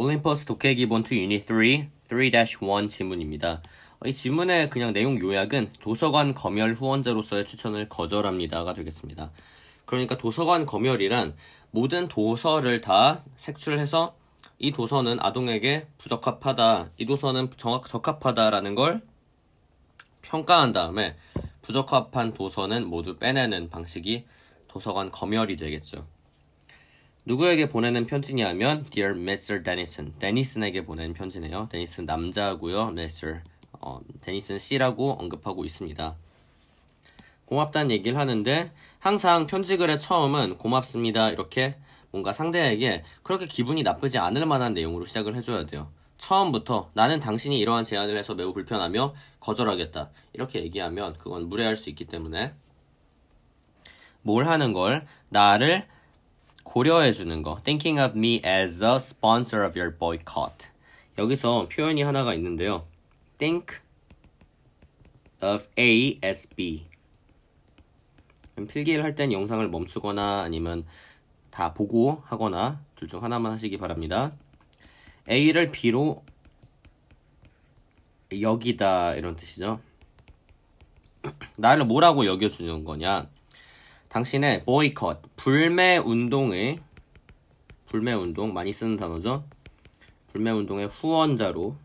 올림퍼스 독해 기본투 유닛 3 3-1 지문입니다. 이 지문의 그냥 내용 요약은 도서관 검열 후원자로서의 추천을 거절합니다가 되겠습니다. 그러니까 도서관 검열이란 모든 도서를 다 색출해서 이 도서는 아동에게 부적합하다, 이 도서는 정확 적합하다라는 걸 평가한 다음에 부적합한 도서는 모두 빼내는 방식이 도서관 검열이 되겠죠. 누구에게 보내는 편지냐 하면 Dear Mr. Dennison, 데니슨에게 보낸 편지네요. 데니슨 남자고요. Mr. 네, 어, 데니슨 씨라고 언급하고 있습니다. 고맙다는 얘기를 하는데 항상 편지글의 처음은 고맙습니다 이렇게 뭔가 상대에게 그렇게 기분이 나쁘지 않을 만한 내용으로 시작을 해줘야 돼요. 처음부터 나는 당신이 이러한 제안을 해서 매우 불편하며 거절하겠다 이렇게 얘기하면 그건 무례할 수 있기 때문에 뭘 하는 걸 나를 고려해 주는 거. Thinking of me as a sponsor of your boycott. 여기서 표현이 하나가 있는데요. Think of A as B. 필기를 할 땐 영상을 멈추거나 아니면 다 보고 하거나 둘 중 하나만 하시기 바랍니다. A를 B로 여기다 이런 뜻이죠. 나를 뭐라고 여겨주는 거냐? 당신의 보이콧, 불매 운동을 불매 운동 많이 쓰는 단어죠. 불매 운동의 후원자로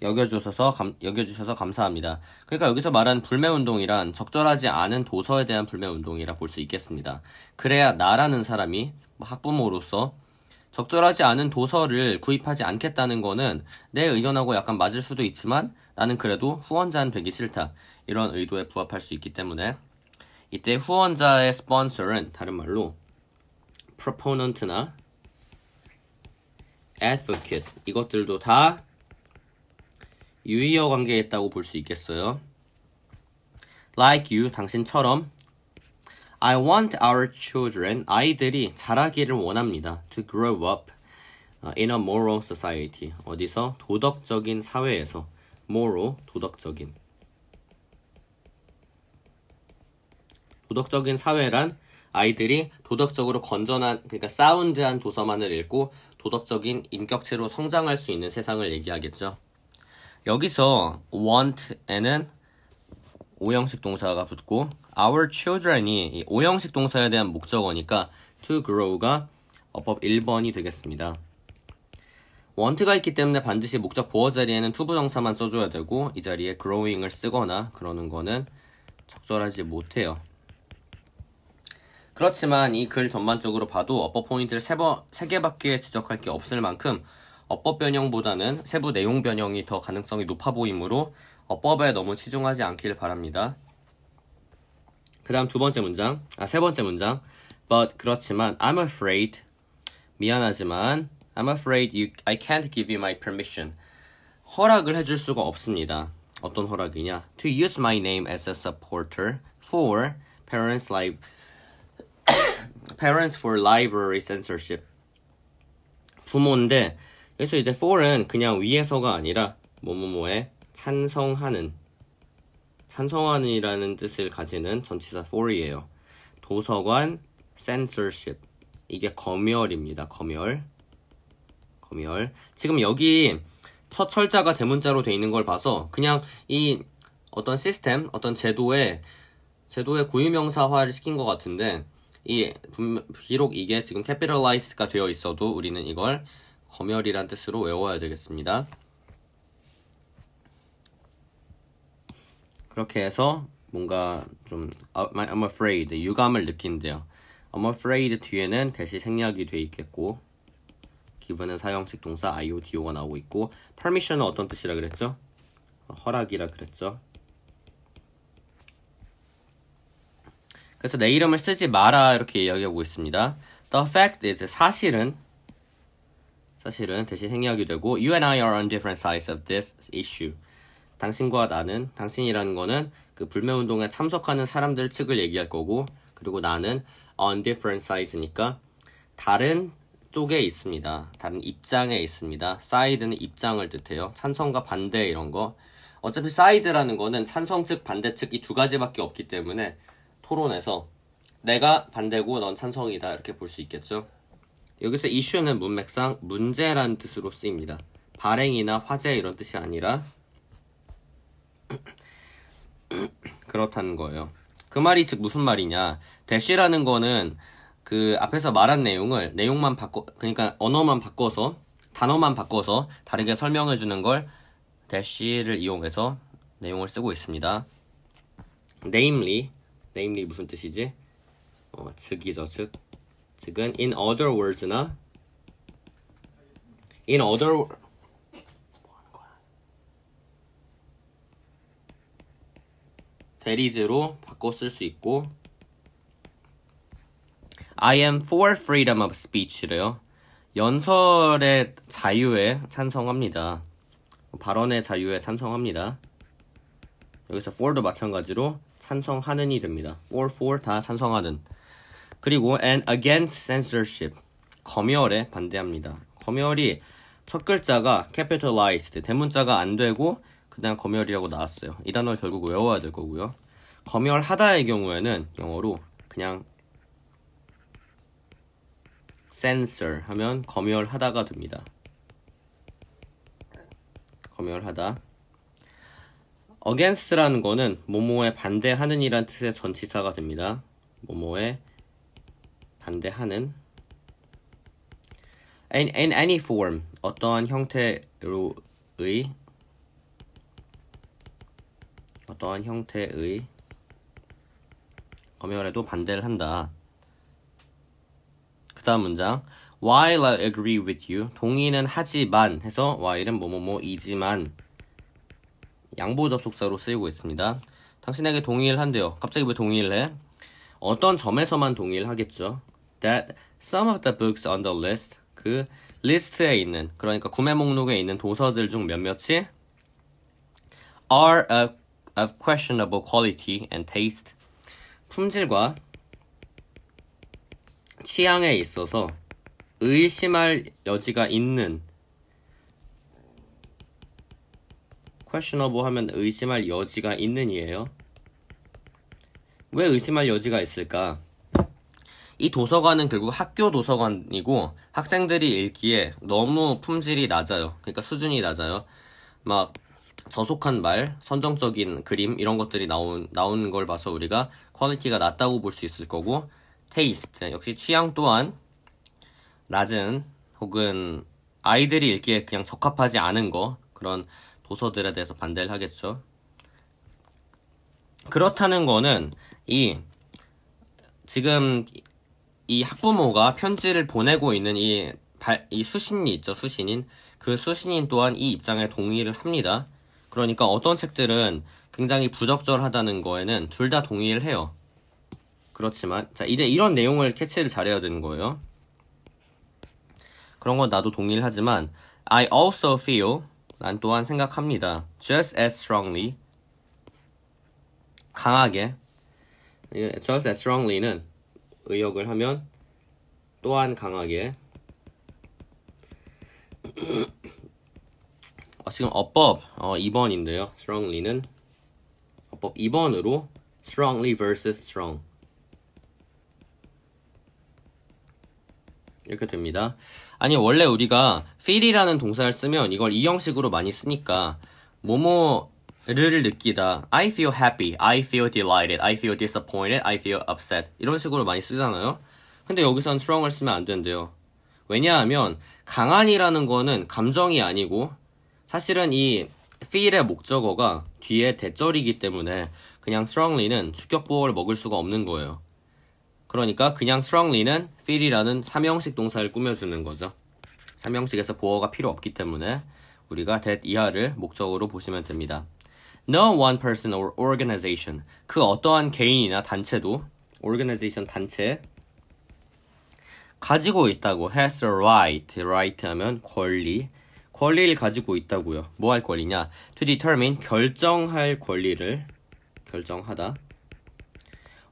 여겨주셔서 감, 여겨주셔서 감사합니다. 그러니까 여기서 말한 불매 운동이란 적절하지 않은 도서에 대한 불매 운동이라 볼 수 있겠습니다. 그래야 나라는 사람이 학부모로서 적절하지 않은 도서를 구입하지 않겠다는 거는 내 의견하고 약간 맞을 수도 있지만 나는 그래도 후원자는 되기 싫다. 이런 의도에 부합할 수 있기 때문에 이때 후원자의 스폰서는 다른 말로 proponent나 advocate 이것들도 다 유의어 관계에 있다고 볼 수 있겠어요. Like you, 당신처럼 I want our children, 아이들이 자라기를 원합니다. To grow up in a moral society. 어디서? 도덕적인 사회에서. moral, 도덕적인. 도덕적인 사회란 아이들이 도덕적으로 건전한, 그러니까 사운드한 도서만을 읽고 도덕적인 인격체로 성장할 수 있는 세상을 얘기하겠죠. 여기서 want에는 오형식 동사가 붙고 our children이 오형식 동사에 대한 목적어니까 to grow가 어법 1번이 되겠습니다. want가 있기 때문에 반드시 목적 보어 자리에는 투부 정사만 써줘야 되고 이 자리에 growing을 쓰거나 그러는 거는 적절하지 못해요. 그렇지만 이 글 전반적으로 봐도 어법 포인트를 세, 번 3개밖에 지적할 게 없을 만큼 어법 변형보다는 세부 내용 변형이 더 가능성이 높아 보이므로 어법에 너무 치중하지 않길 바랍니다. 그 다음 두 번째 문장, 아, 세 번째 문장. But 그렇지만 I'm afraid 미안하지만 I'm afraid you, I can't give you my permission. 허락을 해줄 수가 없습니다. 어떤 허락이냐? To use my name as a supporter for parents' life Parents for Library Censorship. 부모인데 그래서 이제 for은 그냥 위에서가 아니라 뭐뭐뭐에 찬성하는 찬성하는이라는 뜻을 가지는 전치사 for이에요. 도서관 censorship 이게 검열입니다. 검열 검열 지금 여기 첫 철자가 대문자로 되어 있는 걸 봐서 그냥 이 어떤 시스템 어떤 제도에 제도의 고유명사화를 시킨 것 같은데 이 비록 이게 지금 capitalize가 되어 있어도 우리는 이걸 검열이란 뜻으로 외워야 되겠습니다. 그렇게 해서 뭔가 좀 I'm afraid 유감을 느낀대요. I'm afraid 뒤에는 대시 생략이 돼 있겠고 기분은 사형식 동사 IODO가 나오고 있고 permission은 어떤 뜻이라 그랬죠? 허락이라 그랬죠? 그래서 내 이름을 쓰지 마라 이렇게 이야기하고 있습니다. The fact is 사실은 사실은 대신 생략이 되고 You and I are on different sides of this issue. 당신과 나는 당신이라는 거는 그 불매 운동에 참석하는 사람들 측을 얘기할 거고 그리고 나는 on different sides니까 다른 쪽에 있습니다. 다른 입장에 있습니다. 사이드는 입장을 뜻해요. 찬성과 반대 이런 거. 어차피 사이드라는 거는 찬성 측 반대 측이 두 가지밖에 없기 때문에 토론에서 내가 반대고 넌 찬성이다 이렇게 볼 수 있겠죠. 여기서 이슈는 문맥상 문제란 뜻으로 쓰입니다. 발행이나 화제 이런 뜻이 아니라 그렇다는 거예요. 그 말이 즉 무슨 말이냐? 대시라는 거는 그 앞에서 말한 내용을 내용만 바꿔 그러니까 언어만 바꿔서 단어만 바꿔서 다르게 설명해 주는 걸 대시를 이용해서 내용을 쓰고 있습니다. namely namely 무슨 뜻이지? 어, 즉이죠, 즉. 즉은 in other words나 in other 대리즈로 뭐 바꿔 쓸 수 있고 I am for freedom of speech래요. 연설의 자유에 찬성합니다. 발언의 자유에 찬성합니다. 여기서 for도 마찬가지로 찬성하는이 됩니다. for, for 다 찬성하는. 그리고 and against censorship 검열에 반대합니다. 검열이 첫 글자가 capitalized 대문자가 안 되고 그냥 검열이라고 나왔어요. 이 단어를 결국 외워야 될 거고요. 검열하다의 경우에는 영어로 그냥 censor 하면 검열하다가 됩니다. 검열하다. against라는 거는 모모에 반대하는 이란 뜻의 전치사가 됩니다. 모모에 반대하는 in, in any form 어떠한 형태로의 어떠한 형태의 검열에도 반대를 한다. 그 다음 문장 While I agree with you 동의는 하지만 해서 while은 뭐뭐뭐이지만 양보 접속사로 쓰이고 있습니다. 당신에게 동의를한대요 갑자기 왜동의를해 어떤 점에서만 동의를하겠죠 That some of the books on the list 그 리스트에 있는 그러니까 구매 목록에 있는 도서들 중 몇몇이 are of, of questionable quality and taste 품질과 취향에 있어서 의심할 여지가 있는 questionable 하면 의심할 여지가 있는 이에요. 왜 의심할 여지가 있을까? 이 도서관은 결국 학교 도서관이고 학생들이 읽기에 너무 품질이 낮아요. 그러니까 수준이 낮아요. 막 저속한 말, 선정적인 그림 이런 것들이 나온 나온 걸 봐서 우리가 퀄리티가 낮다고 볼 수 있을 거고 테이스트 역시 취향 또한 낮은 혹은 아이들이 읽기에 그냥 적합하지 않은 거 그런 도서들에 대해서 반대를 하겠죠. 그렇다는 거는 이 지금 이 학부모가 편지를 보내고 있는 이, 발, 이 수신이 있죠, 수신인. 그 수신인 또한 이 입장에 동의를 합니다. 그러니까 어떤 책들은 굉장히 부적절하다는 거에는 둘 다 동의를 해요. 그렇지만, 자, 이제 이런 내용을 캐치를 잘해야 되는 거예요. 그런 건 나도 동의를 하지만, I also feel 난 또한 생각합니다. Just as strongly. 강하게. Just as strongly는 의역을 하면 또한 강하게. 어, 지금 어법 어, 2번인데요. strongly는 어법 2번으로 strongly versus strong 이렇게 됩니다. 아니 원래 우리가 feel이라는 동사를 쓰면 이걸 이형식으로 많이 쓰니까 뭐뭐를 느끼다 I feel happy, I feel delighted, I feel disappointed, I feel upset 이런 식으로 많이 쓰잖아요. 근데 여기선 strong을 쓰면 안 된대요. 왜냐하면 강한이라는 거는 감정이 아니고 사실은 이 feel의 목적어가 뒤에 대절이기 때문에 그냥 strongly는 주격보호를 먹을 수가 없는 거예요. 그러니까 그냥 strongly는 feel이라는 3형식 동사를 꾸며주는 거죠. 3형식에서 보어가 필요 없기 때문에 우리가 that 이하를 목적으로 보시면 됩니다. No one person or organization. 그 어떠한 개인이나 단체도 organization 단체 가지고 있다고 has a right. right 하면 권리. 권리를 가지고 있다고요. 뭐 할 권리냐? to determine 결정할 권리를 결정하다.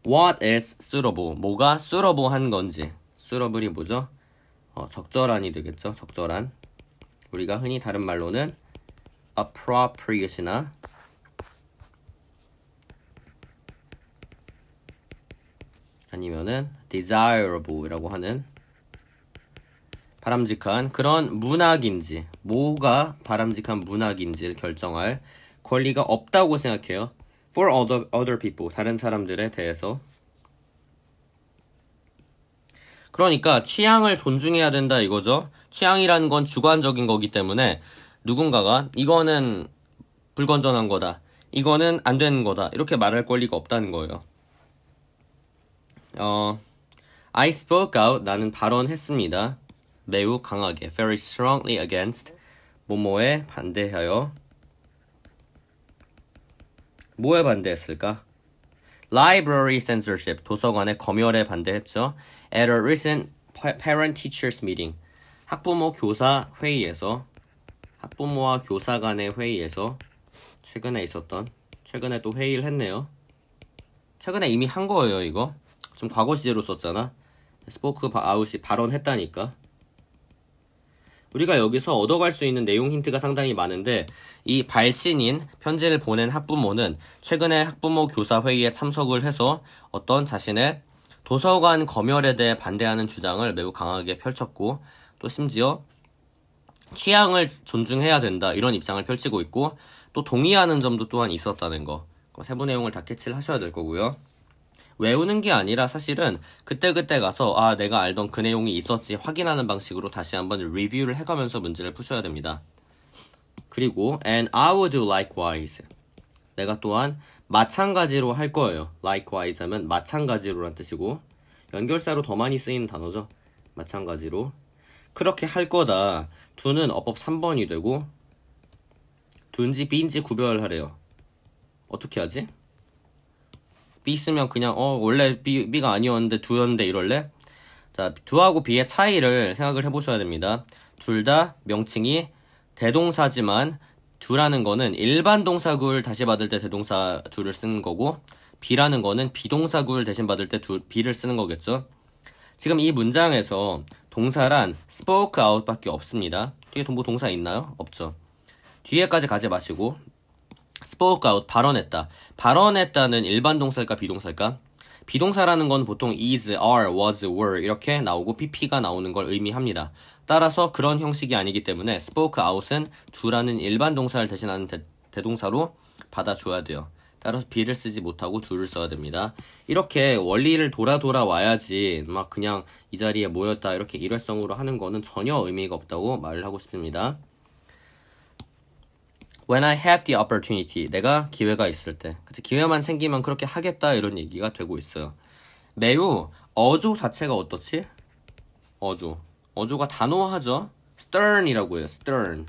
What is suitable? 뭐가 suitable한 건지. suitable이 뭐죠? 어, 적절한이 되겠죠. 적절한. 우리가 흔히 다른 말로는 appropriate이나 아니면은 desirable이라고 하는 바람직한 그런 문학인지 뭐가 바람직한 문학인지를 결정할 권리가 없다고 생각해요. for other, other people 다른 사람들에 대해서 그러니까 취향을 존중해야 된다 이거죠. 취향이라는 건 주관적인 거기 때문에 누군가가 이거는 불건전한 거다. 이거는 안 되는 거다. 이렇게 말할 권리가 없다는 거예요. 어, I spoke out. 나는 발언했습니다. 매우 강하게. Very strongly against. 모모에 반대하여. 뭐에 반대했을까? Library censorship, 도서관의 검열에 반대했죠. At a recent parent-teachers meeting, 학부모 교사 회의에서 학부모와 교사 간의 회의에서 최근에 있었던 최근에 또 회의를 했네요. 최근에 이미 한 거예요, 이거. 좀 과거 시제로 썼잖아. 스포크 아웃이 발언했다니까. 우리가 여기서 얻어갈 수 있는 내용 힌트가 상당히 많은데 이 발신인 편지를 보낸 학부모는 최근에 학부모 교사 회의에 참석을 해서 어떤 자신의 도서관 검열에 대해 반대하는 주장을 매우 강하게 펼쳤고 또 심지어 취향을 존중해야 된다 이런 입장을 펼치고 있고 또 동의하는 점도 또한 있었다는 거 세부 내용을 다 캐치를 하셔야 될 거고요. 외우는 게 아니라 사실은 그때그때 가서 아 내가 알던 그 내용이 있었지 확인하는 방식으로 다시 한번 리뷰를 해가면서 문제를 푸셔야 됩니다. 그리고 and I would do likewise. 내가 또한 마찬가지로 할 거예요. likewise 하면 마찬가지로란 뜻이고 연결사로 더 많이 쓰이는 단어죠. 마찬가지로 그렇게 할 거다. 두는 어법 3번이 되고 둔지 빈지 구별하래요. 어떻게 하지? B 쓰면 그냥 어 원래 B, B가 아니었는데 두였는데 이럴래? 자, 두하고 B의 차이를 생각을 해보셔야 됩니다. 둘 다 명칭이 대동사지만 두라는 거는 일반 동사구를 다시 받을 때 대동사 두를 쓰는 거고 B라는 거는 비동사구를 대신 받을 때 두, B를 쓰는 거겠죠. 지금 이 문장에서 동사란 spoke out밖에 없습니다. 뒤에 뭐 동사 있나요? 없죠. 뒤에까지 가지 마시고 spoke out, 발언했다. 발언했다는 일반 동사일까, 비동사일까? 비동사라는 건 보통 is, are, was, were 이렇게 나오고 pp가 나오는 걸 의미합니다. 따라서 그런 형식이 아니기 때문에 spoke out은 do라는 일반 동사를 대신하는 대, 대동사로 받아줘야 돼요. 따라서 비를 쓰지 못하고 둘을 써야 됩니다. 이렇게 원리를 돌아 돌아 와야지 막 그냥 이 자리에 모였다 이렇게 일회성으로 하는 거는 전혀 의미가 없다고 말을 하고 싶습니다. When I have the opportunity, 내가 기회가 있을 때, 그치? 기회만 생기면 그렇게 하겠다 이런 얘기가 되고 있어요. 매우 어조 자체가 어떻지? 어조. 어조가 단호하죠. stern이라고 해요. stern.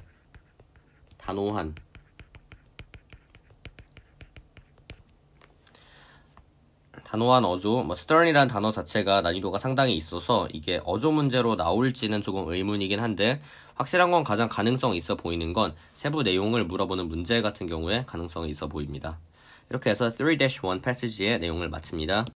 단호한. 단호한 어조, 뭐 stern이란 단어 자체가 난이도가 상당히 있어서 이게 어조 문제로 나올지는 조금 의문이긴 한데 확실한 건 가장 가능성 있어 보이는 건 세부 내용을 물어보는 문제 같은 경우에 가능성이 있어 보입니다. 이렇게 해서 3-1 패시지의 내용을 마칩니다.